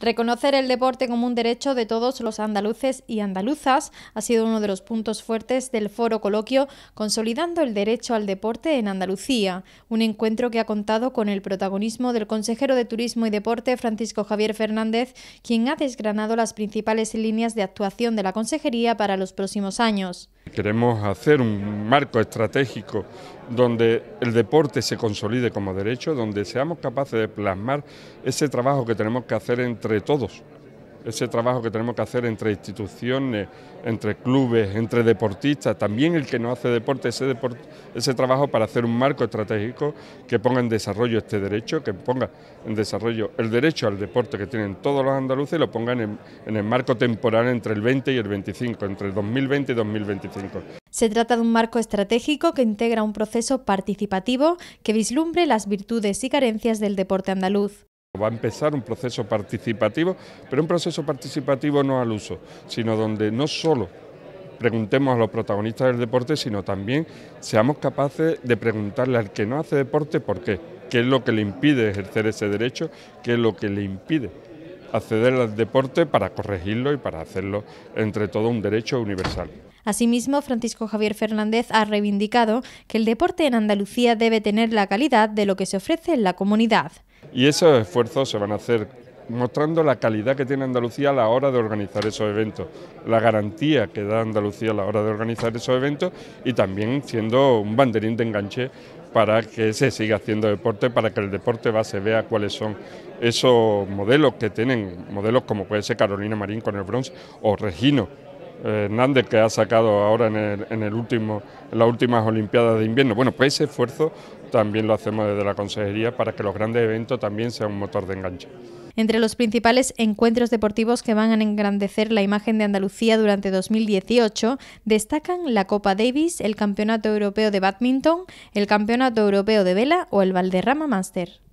Reconocer el deporte como un derecho de todos los andaluces y andaluzas ha sido uno de los puntos fuertes del foro coloquio Consolidando el Derecho al Deporte en Andalucía, un encuentro que ha contado con el protagonismo del consejero de Turismo y Deporte Francisco Javier Fernández, quien ha desgranado las principales líneas de actuación de la consejería para los próximos años. Queremos hacer un marco estratégico donde el deporte se consolide como derecho, donde seamos capaces de plasmar ese trabajo que tenemos que hacer entre todos, ese trabajo que tenemos que hacer entre instituciones, entre clubes, entre deportistas, también el que no hace deporte, ese, ese trabajo para hacer un marco estratégico que ponga en desarrollo este derecho, que ponga en desarrollo el derecho al deporte que tienen todos los andaluces y lo ponga en, en el marco temporal entre el 20 y el 25, entre el 2020 y 2025. Se trata de un marco estratégico que integra un proceso participativo que vislumbre las virtudes y carencias del deporte andaluz. Va a empezar un proceso participativo, pero un proceso participativo no al uso, sino donde no solo preguntemos a los protagonistas del deporte, sino también seamos capaces de preguntarle al que no hace deporte por qué, qué es lo que le impide ejercer ese derecho, qué es lo que le impide acceder al deporte para corregirlo y para hacerlo entre todo un derecho universal. Asimismo, Francisco Javier Fernández ha reivindicado que el deporte en Andalucía debe tener la calidad de lo que se ofrece en la comunidad. Y esos esfuerzos se van a hacer mostrando la calidad que tiene Andalucía a la hora de organizar esos eventos, la garantía que da Andalucía a la hora de organizar esos eventos y también siendo un banderín de enganche para que se siga haciendo deporte, para que el deporte base vea cuáles son esos modelos que tienen, modelos como puede ser Carolina Marín con el bronce o Regino Hernández que ha sacado ahora en, último, en las últimas Olimpiadas de invierno. Bueno, pues ese esfuerzo también lo hacemos desde la Consejería para que los grandes eventos también sean un motor de enganche. Entre los principales encuentros deportivos que van a engrandecer la imagen de Andalucía durante 2018 destacan la Copa Davis, el Campeonato Europeo de Badminton, el Campeonato Europeo de Vela o el Valderrama Master.